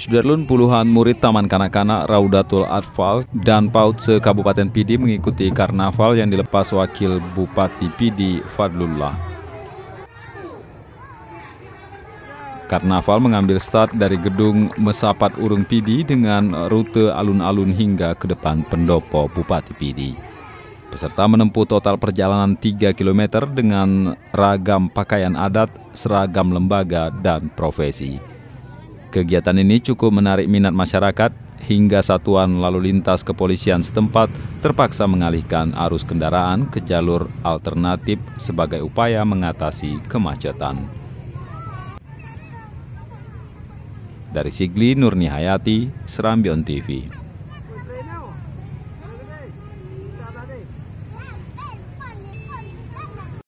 Sudarlun puluhan murid Taman Kanak-Kanak Raudatul Atfal dan se Kabupaten Pidi mengikuti karnaval yang dilepas Wakil Bupati Pidi Fadlullah. Karnaval mengambil start dari gedung Mesapat Urung Pidi dengan rute alun-alun hingga ke depan pendopo Bupati Pidi. Peserta menempuh total perjalanan 3 km dengan ragam pakaian adat, seragam lembaga, dan profesi. Kegiatan ini cukup menarik minat masyarakat hingga satuan lalu lintas kepolisian setempat terpaksa mengalihkan arus kendaraan ke jalur alternatif sebagai upaya mengatasi kemacetan. Dari Sigli Nurni Hayati, Serambion TV.